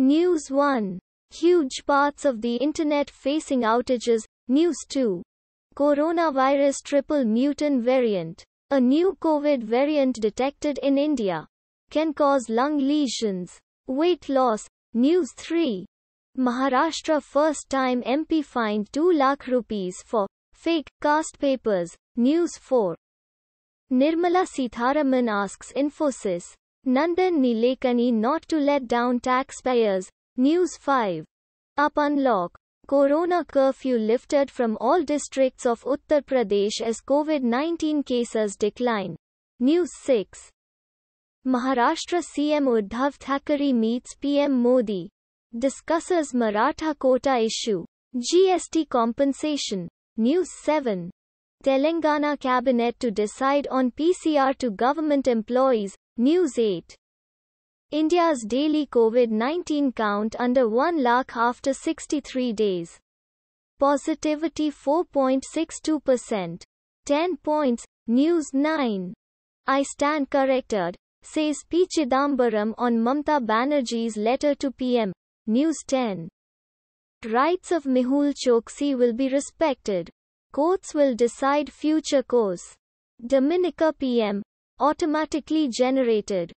News 1. Huge parts of the internet facing outages. News 2. Coronavirus triple mutant variant. A new COVID variant detected in India can cause lung lesions, weight loss. News 3. Maharashtra first time MP fined 2 lakh rupees for fake caste papers. News 4. Nirmala Sitharaman asks Infosys Nandan Nilekani not to let down taxpayers. News 5. Up Unlock. Corona curfew lifted from all districts of Uttar Pradesh as COVID 19 cases decline. News 6. Maharashtra CM Uddhav Thackeray meets PM Modi. Discusses Maratha quota issue. GST compensation. News 7. Telangana cabinet to decide on PCR to government employees, News 8. India's daily COVID-19 count under 1 lakh after 63 days. Positivity 4.62%. 10 points. News 9. I stand corrected, says P. Chidambaram on Mamta Banerjee's letter to PM. News 10. Rights of Mihul Choksi will be respected. Courts will decide future course. Dominica PM, automatically generated